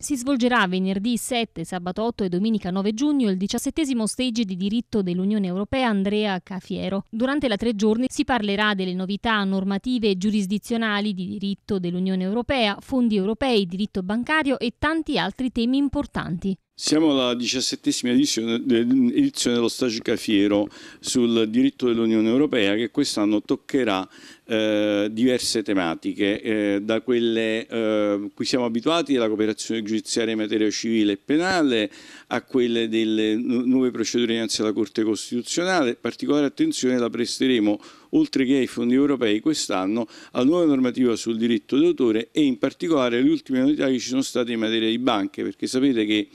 Si svolgerà venerdì 7, sabato 8 e domenica 9 giugno il diciassettesimo stage di diritto dell'Unione Europea Andrea Cafiero. Durante la tre giorni si parlerà delle novità normative e giurisdizionali di diritto dell'Unione Europea, fondi europei, diritto bancario e tanti altri temi importanti. Siamo alla diciassettesima edizione, edizione dello stagio cafiero sul diritto dell'Unione Europea che quest'anno toccherà eh, diverse tematiche, eh, da quelle eh, cui siamo abituati, la cooperazione giudiziaria in materia civile e penale, a quelle delle nuove procedure innanzi alla Corte Costituzionale. Particolare attenzione la presteremo, oltre che ai fondi europei, quest'anno alla nuova normativa sul diritto d'autore e in particolare le ultime novità che ci sono state in materia di banche, perché sapete che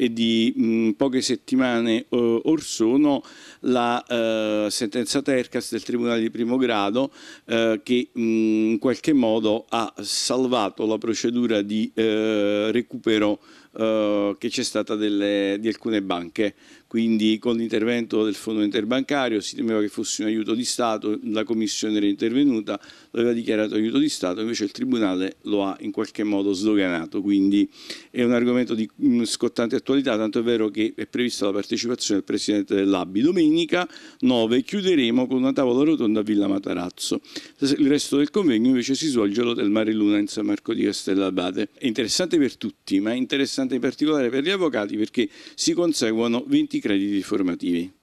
e di mh, mm, poche settimane eh, or sono la eh, sentenza Tercas del Tribunale di primo grado eh, che mh, mm, in qualche modo ha salvato la procedura di eh, recupero eh, che c'è stata delle, di alcune banche. Quindi con l'intervento del fondo interbancario si temeva che fosse un aiuto di Stato, la Commissione era intervenuta, lo aveva dichiarato aiuto di Stato, invece il Tribunale lo ha in qualche modo sdoganato. Quindi è un argomento di scottante attualità, tanto è vero che è prevista la partecipazione del Presidente dell'ABI. Domenica 9 chiuderemo con una tavola rotonda a Villa Matarazzo. Il resto del convegno invece si svolge all'Hotel Mariluna in San Marco di Castellabate. È interessante per tutti, ma è interessante interessante in particolare per gli avvocati perché si conseguono 20 crediti formativi.